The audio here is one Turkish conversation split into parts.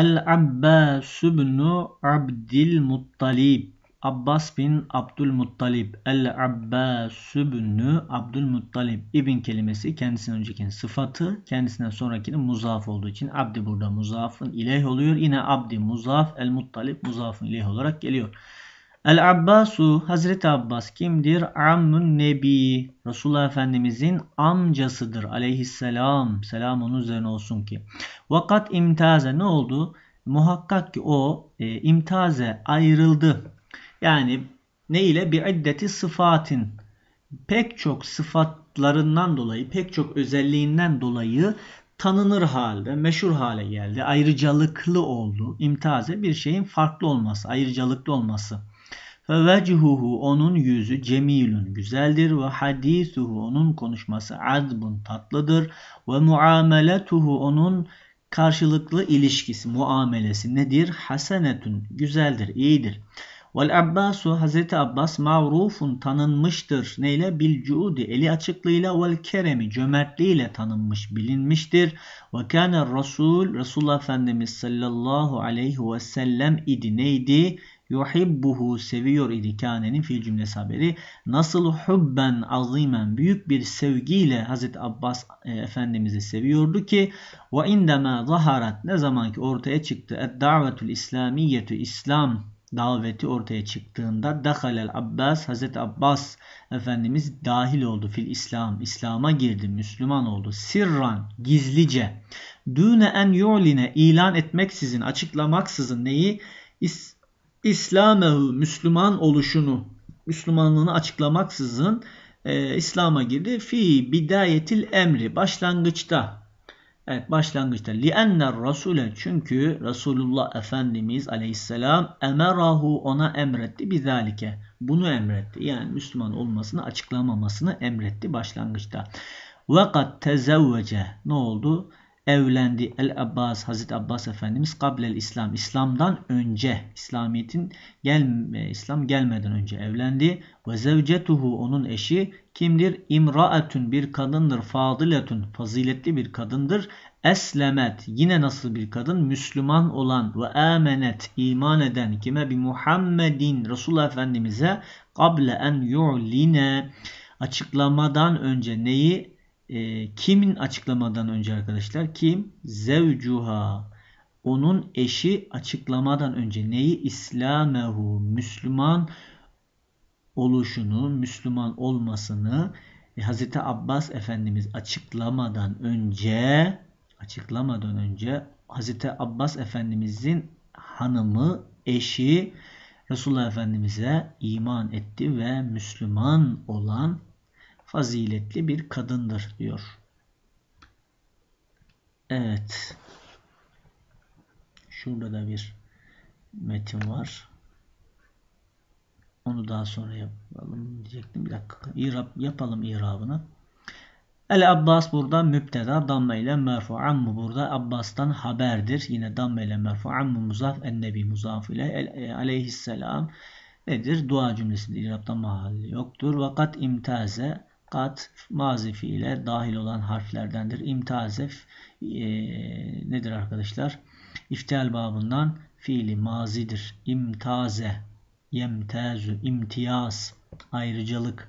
El-Abbas ibn Abdülmuttalib Abbas bin Abdülmuttalib El-Abbas ibn Abdülmuttalib İbn kelimesi kendisinden öncekinin sıfatı kendisinden sonrakinin muzaf olduğu için Abdi burada muzafın ileyh oluyor. Yine Abdi muzaf El-Muttalib muzafın ileyh olarak geliyor. El Abbasu Hazreti Abbas kimdir? Ammun Nebi Resulullah Efendimizin amcasıdır aleyhisselam. Selam onun üzerine olsun ki. Vakat imtaze ne oldu? Muhakkak ki o e, imtaze ayrıldı. Yani ne ile? Bir iddeti sıfatın Pek çok sıfatlarından dolayı, pek çok özelliğinden dolayı tanınır halde, meşhur hale geldi. Ayrıcalıklı oldu. İmtaze bir şeyin farklı olması, ayrıcalıklı olması. Ve vechuhu onun yüzü cemilun güzeldir ve hadisuhu onun konuşması adbun, tatlıdır ve muameletuhu onun karşılıklı ilişkisi muamelesi nedir? Hasenetun güzeldir, iyidir. Vel Abbasu Hazreti Abbas mağrufun tanınmıştır. Neyle? Bil cuudi eli açıklığıyla vel keremi cömertliğiyle tanınmış bilinmiştir. Ve kana Rasul, Resulullah Efendimiz sallallahu aleyhi ve sellem idi neydi? yuhibbuhu seviyor idi kânenin fiil cümlesi haberi. Nasıl hubben azimen büyük bir sevgiyle Hazreti Abbas e, Efendimiz'i seviyordu ki ve indemâ zaharat ne zaman ki ortaya çıktı ed davetul İslamiyetü İslam daveti ortaya çıktığında dahalel Abbas Hazreti Abbas Efendimiz dahil oldu fil İslam. İslam'a girdi. Müslüman oldu. Sirran gizlice. Düne en yu'line ilan etmeksizin açıklamaksızın neyi? İs İslamehu Müslüman oluşunu, Müslümanlığını açıklamaksızın e, İslam'a girdi. Fi bidayetil emri başlangıçta Evet başlangıçta li'enner rasule çünkü Resulullah Efendimiz aleyhisselam emerahu ona emretti bizalike. Bunu emretti. Yani Müslüman olmasını açıklamamasını emretti başlangıçta. Ve kad tezevvece ne oldu? evlendi El Abbas Hazreti Abbas Efendimiz el İslam İslam'dan önce İslamiyetin gel İslam gelmeden önce evlendi ve zevcetuhu onun eşi kimdir imraatun bir kadındır fadiletun faziletli bir kadındır eslemet yine nasıl bir kadın Müslüman olan ve amenet iman eden kime bir Muhammedin Resulullah Efendimize kable en yu'line açıklamadan önce neyi e, kimin açıklamadan önce arkadaşlar? Kim? Zevcuha. Onun eşi açıklamadan önce neyi? İslamehu. Müslüman oluşunu, Müslüman olmasını e, Hz. Abbas Efendimiz açıklamadan önce açıklamadan önce Hz. Abbas Efendimizin hanımı, eşi Resulullah Efendimiz'e iman etti ve Müslüman olan faziletli bir kadındır diyor. Evet. Şurada da bir metin var. Onu daha sonra yapalım diyecektim. Bir dakika. İrab, yapalım irabını. El Abbas burada müpteda damla ile merfu ammu burada Abbas'tan haberdir. Yine damla ile merfu ammu muzaf en nebi muzaf ile el, e, aleyhisselam nedir? Dua cümlesidir. İrab'da mahalli yoktur. Vakat imtaze kat mazi fiile dahil olan harflerdendir. İmtazef e, nedir arkadaşlar? İftial babından fiili mazidir. İmtaze, yemtezu, imtiyaz, ayrıcalık.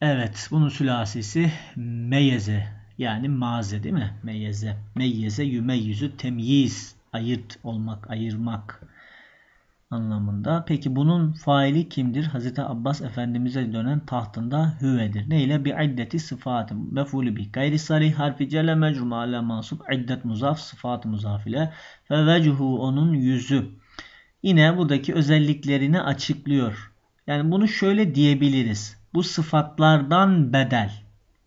Evet, bunun sülasisi meyeze yani maze değil mi? Meyeze. Meyeze yüzü, temyiz, ayırt olmak, ayırmak anlamında. Peki bunun faili kimdir? Hazreti Abbas Efendimiz'e dönen tahtında hüvedir. Ne ile? bir iddeti sıfatı mefulü bi. Gayri sarih harfi celle mecrum ala mansub iddet muzaf sıfat muzaf ile. Fe vecuhu onun yüzü. Yine buradaki özelliklerini açıklıyor. Yani bunu şöyle diyebiliriz. Bu sıfatlardan bedel.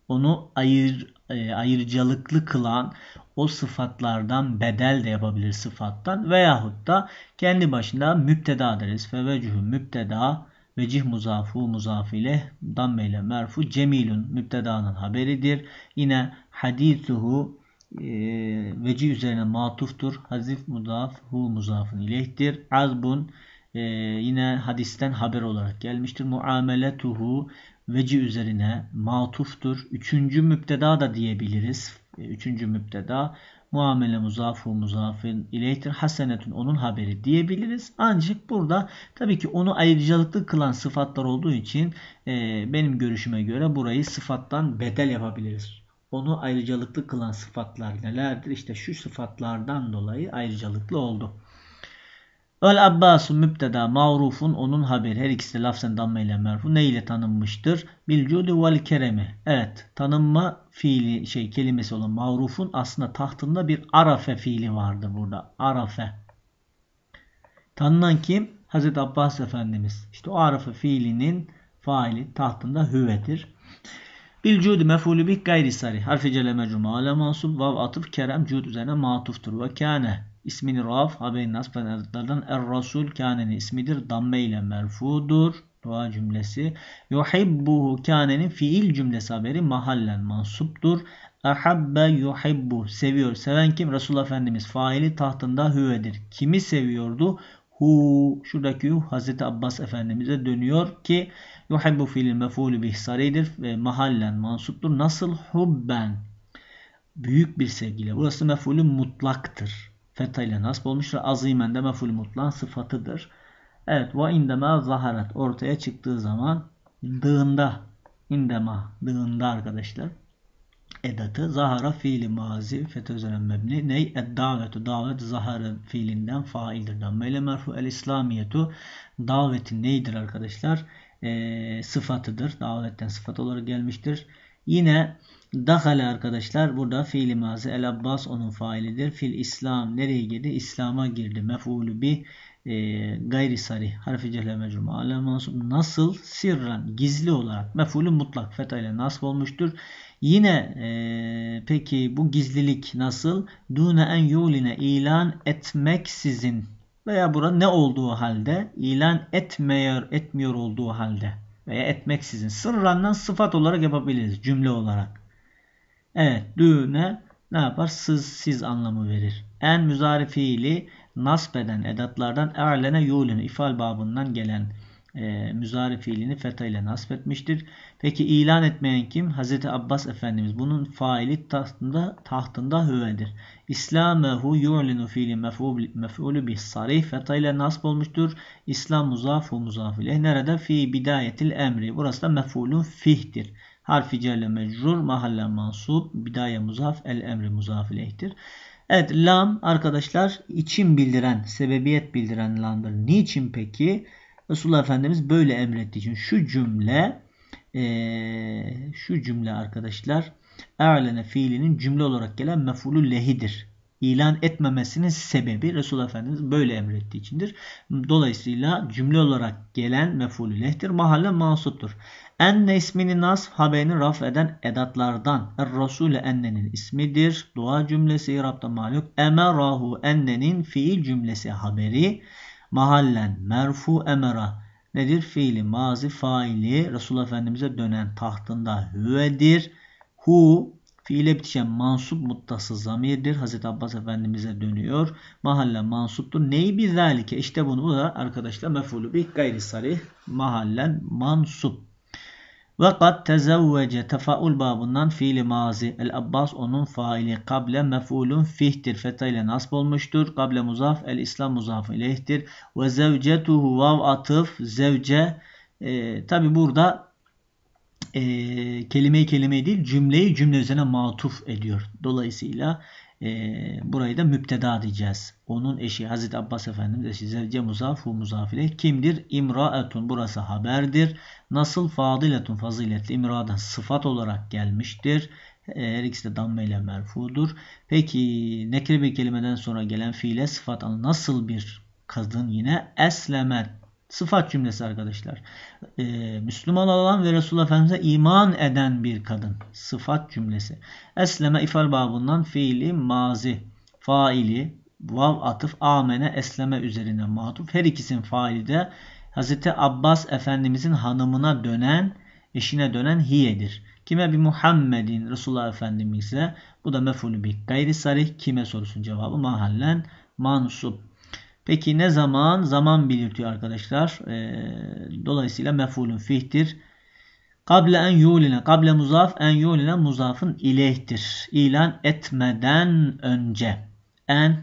Onu ayır, e, ayrıcalıklı kılan o sıfatlardan bedel de yapabilir sıfattan veyahut da kendi başına müpteda deriz. Ve vecihü müpteda vecih muzafu muzaf ile damme ile merfu cemilun müptedanın haberidir. Yine hadisuhu e, veci üzerine matuftur. Hazif muzaf hu muzafın ilehtir. Azbun e, yine hadisten haber olarak gelmiştir. Muameletuhu veci üzerine matuftur. Üçüncü müpteda da diyebiliriz. E, üçüncü müpteda muamele muzafu muzafin ileytir hasenetun onun haberi diyebiliriz. Ancak burada tabii ki onu ayrıcalıklı kılan sıfatlar olduğu için e, benim görüşüme göre burayı sıfattan bedel yapabiliriz. Onu ayrıcalıklı kılan sıfatlar nelerdir? İşte şu sıfatlardan dolayı ayrıcalıklı oldu. Öl Abbasu mübteda marufun onun haberi her ikisi de lafzen damme ile merfu ne ile tanınmıştır? Bil cudu vel keremi. Evet tanınma fiili şey kelimesi olan marufun aslında tahtında bir arafe fiili vardı burada. Arafe. Tanınan kim? Hazreti Abbas Efendimiz. İşte o arafe fiilinin faili tahtında hüvedir. Bil cudi mefulü bih gayri sarih. Harfi cele mecrur maale mansub. Vav atıf kerem cud üzerine matuftur. Ve kâne ismini raf haberin nasben erzatlardan er rasul kânenin ismidir. Damme ile merfudur. Dua cümlesi. Yuhibbuhu kânenin fiil cümlesi haberi mahallen mansuptur. Ahabbe yuhibbu. Seviyor. Seven kim? Resulullah Efendimiz. Faili tahtında hüvedir. Kimi seviyordu? hu şuradaki hu Hazreti Abbas Efendimiz'e dönüyor ki yuhibbu fiil mefulü bih sareydir ve mahallen mansuptur. Nasıl hubben büyük bir sevgiyle. Burası mefulü mutlaktır. Feta ile nasb olmuştur. Azimen de mefulü mutlan sıfatıdır. Evet ve indema zaharat ortaya çıktığı zaman dığında indema dığında arkadaşlar edatı zahara fiili mazi fetözeren mebni ney eddavletu davet zahara fiilinden faildir. Dammeyle merfu el İslamiyetu davetin neydir arkadaşlar? E, sıfatıdır. Davetten sıfat olarak gelmiştir. Yine Dahale arkadaşlar burada fiili mazi. El Abbas onun failidir. Fil İslam nereye girdi? İslam'a girdi. Mef'ulü bir e, gayri sarih harfi cehle mecrur maale mansup nasıl sirran gizli olarak mefulü mutlak feta ile nasıl olmuştur. Yine e, peki bu gizlilik nasıl? Dune en yuline ilan etmek sizin veya bura ne olduğu halde ilan etmiyor, etmiyor olduğu halde veya etmek sizin sırrandan sıfat olarak yapabiliriz cümle olarak. Evet düne ne yapar? Siz siz anlamı verir. En müzari fiili nasbeden edatlardan e'lene yu'linu ifal babından gelen e, müzari fiilini feta ile nasbetmiştir. Peki ilan etmeyen kim? Hz. Abbas Efendimiz. Bunun faili tahtında tahtında hüvedir. İslamehu yu'linu fiili mef'ulü bih sarih feta ile nasb olmuştur. İslam muzafu muzaf ile. Nerede? Fi bidayetil emri. Burası da mef'ulun fihtir. Harfi celle mecrur, mahalle mansub, bidaye muzaf, el emri muzaf ileyhtir. Evet lam arkadaşlar için bildiren, sebebiyet bildiren lamdır. Niçin peki? Resulullah Efendimiz böyle emrettiği için şu cümle e, şu cümle arkadaşlar e'lene fiilinin cümle olarak gelen mefulü lehidir. İlan etmemesinin sebebi Resulullah Efendimiz böyle emrettiği içindir. Dolayısıyla cümle olarak gelen mefulü lehtir. Mahalle mansuttur. Enne ismini nasf haberini raf eden edatlardan. Er-Rasule ennenin ismidir. Dua cümlesi İrab'da maluk. Emerahu ennenin fiil cümlesi haberi. Mahallen merfu emera nedir? Fiili mazi faili Resul Efendimiz'e dönen tahtında hüvedir. Hu fiile bitişen mansup muttasız zamirdir. Hazreti Abbas Efendimiz'e dönüyor. Mahalle mansuptur. Neyi bir zalike? İşte bunu bu da arkadaşlar mefulü bir gayri sarih mahallen mansup ve kad tezevvece tefaul babından fiili mazi. El Abbas onun faili. Kable mef'ulun fihtir. Feta ile nasb olmuştur. Kable muzaf. El İslam muzaf ileyhtir. Ve zevcetuhu vav atıf. Zevce. E, Tabi burada e, kelimeyi kelimeyi değil cümleyi cümle üzerine matuf ediyor. Dolayısıyla e, burayı da müpteda diyeceğiz. Onun eşi Hazreti Abbas Efendimiz eşi Zevce Muzaf hu Muzafile kimdir? İmraetun burası haberdir. Nasıl fadiletun faziletli imradan sıfat olarak gelmiştir. Her ikisi de damme ile merfudur. Peki nekre bir kelimeden sonra gelen fiile sıfat nasıl bir kadın yine eslemet Sıfat cümlesi arkadaşlar. Ee, Müslüman olan ve Resulullah Efendimiz'e iman eden bir kadın. Sıfat cümlesi. Esleme ifal babından fiili mazi. Faili vav atıf amene esleme üzerine matuf. Her ikisinin faili de Hz. Abbas Efendimizin hanımına dönen, eşine dönen hiyedir. Kime bir Muhammedin Resulullah Efendimiz'e bu da mefulü bir gayri sarih kime sorusun cevabı mahallen mansup. Peki ne zaman? Zaman belirtiyor arkadaşlar. E, dolayısıyla mef'ulün fihtir. Kable en yuline. Kable muzaf. En yuline muzafın ileyhtir. İlan etmeden önce. En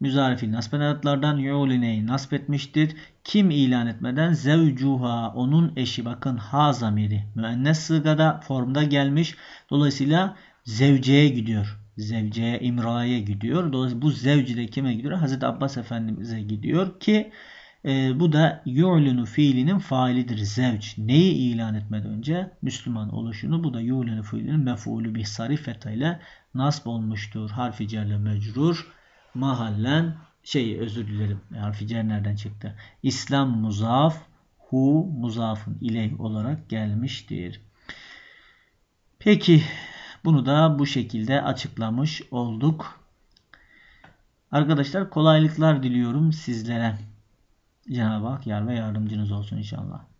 müzarifil nasben adlardan yulineyi nasb etmiştir. Kim ilan etmeden? Zevcuha. Onun eşi. Bakın ha zamiri. Müennes sığada formda gelmiş. Dolayısıyla zevceye gidiyor. Zevce'ye İmra'ya gidiyor. Dolayısıyla bu zevci de kime gidiyor? Hazreti Abbas Efendimiz'e gidiyor ki e, bu da yu'lunu fiilinin failidir. Zevç. Neyi ilan etmeden önce? Müslüman oluşunu. Bu da yu'lunu fiilinin mef'ulü bih sarifeta ile nasb olmuştur. Harfi cerle mecrur. Mahallen şey özür dilerim. Harfi cer nereden çıktı? İslam muzaf hu muzafın iley olarak gelmiştir. Peki bunu da bu şekilde açıklamış olduk. Arkadaşlar kolaylıklar diliyorum sizlere. Cenab-ı Hak yar ve yardımcınız olsun inşallah.